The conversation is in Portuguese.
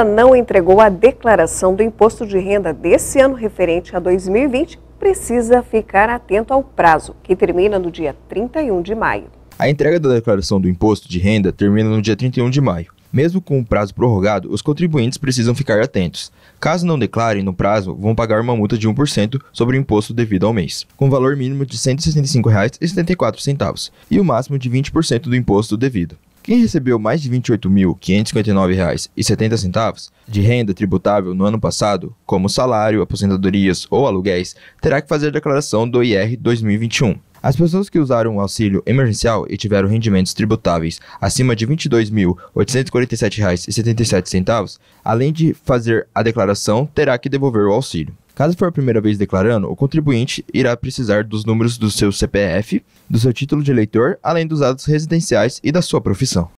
ainda não entregou a declaração do imposto de renda desse ano referente a 2020, precisa ficar atento ao prazo, que termina no dia 31 de maio. A entrega da declaração do imposto de renda termina no dia 31 de maio. Mesmo com o prazo prorrogado, os contribuintes precisam ficar atentos. Caso não declarem no prazo, vão pagar uma multa de 1% sobre o imposto devido ao mês, com valor mínimo de R$ 165,74 e o máximo de 20% do imposto devido. Quem recebeu mais de R$ 28.559,70 de renda tributável no ano passado, como salário, aposentadorias ou aluguéis, terá que fazer a declaração do IR 2021. As pessoas que usaram o auxílio emergencial e tiveram rendimentos tributáveis acima de R$ 22.847,77, além de fazer a declaração, terá que devolver o auxílio. Caso for a primeira vez declarando, o contribuinte irá precisar dos números do seu CPF, do seu título de eleitor, além dos dados residenciais e da sua profissão.